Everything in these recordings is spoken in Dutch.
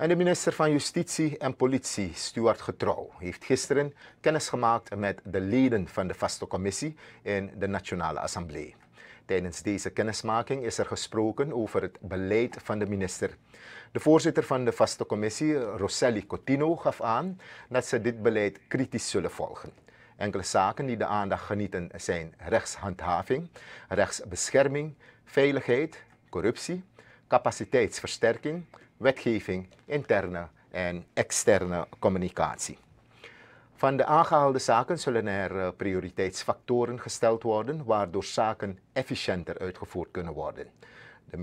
En de minister van Justitie en Politie, Stuart Getrouw, heeft gisteren kennis gemaakt met de leden van de vaste commissie in de Nationale Assemblée. Tijdens deze kennismaking is er gesproken over het beleid van de minister. De voorzitter van de vaste commissie, Rosselli Cotino, gaf aan dat ze dit beleid kritisch zullen volgen. Enkele zaken die de aandacht genieten zijn rechtshandhaving, rechtsbescherming, veiligheid, corruptie, capaciteitsversterking, wetgeving, interne en externe communicatie. Van de aangehaalde zaken zullen er eh, prioriteitsfactoren gesteld worden, waardoor zaken efficiënter uitgevoerd kunnen worden. De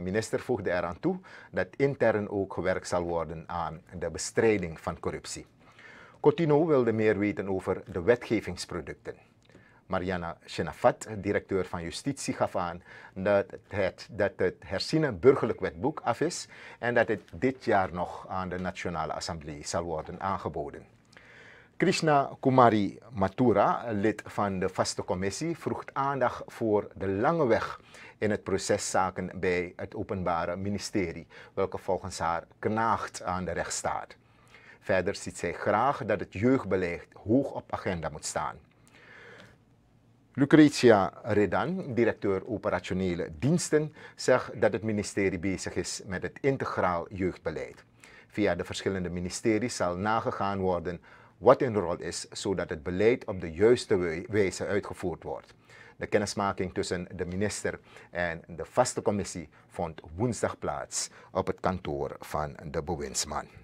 minister, voegde eraan toe dat intern ook gewerkt zal worden aan de bestrijding van corruptie. Cotino wilde meer weten over de wetgevingsproducten. Mariana Shenafat, directeur van Justitie, gaf aan dat het, dat het herziene burgerlijk wetboek af is en dat het dit jaar nog aan de Nationale Assemblee zal worden aangeboden. Krishna Kumari Mathura, lid van de vaste commissie, vroeg aandacht voor de lange weg in het proceszaken bij het Openbare Ministerie, welke volgens haar knaagt aan de rechtsstaat. Verder ziet zij graag dat het jeugdbeleid hoog op agenda moet staan. Lucretia Redan, directeur operationele diensten, zegt dat het ministerie bezig is met het integraal jeugdbeleid. Via de verschillende ministeries zal nagegaan worden wat hun rol is, zodat het beleid op de juiste wijze uitgevoerd wordt. De kennismaking tussen de minister en de vaste commissie vond woensdag plaats op het kantoor van de bewindsman.